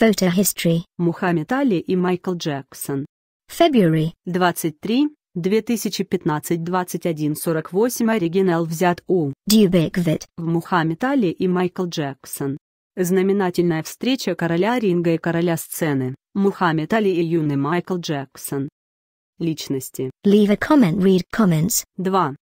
Photo history. Мухаммед Али и Майкл Джексон. February 23, 2015 21:48 оригинал взят у Дюбеквит в Мухаммед Али и Майкл Джексон. Знаменательная встреча короля ринга и короля сцены, Мухаммед Али и юный Майкл Джексон. Личности. Leave a comment, read comments. 2.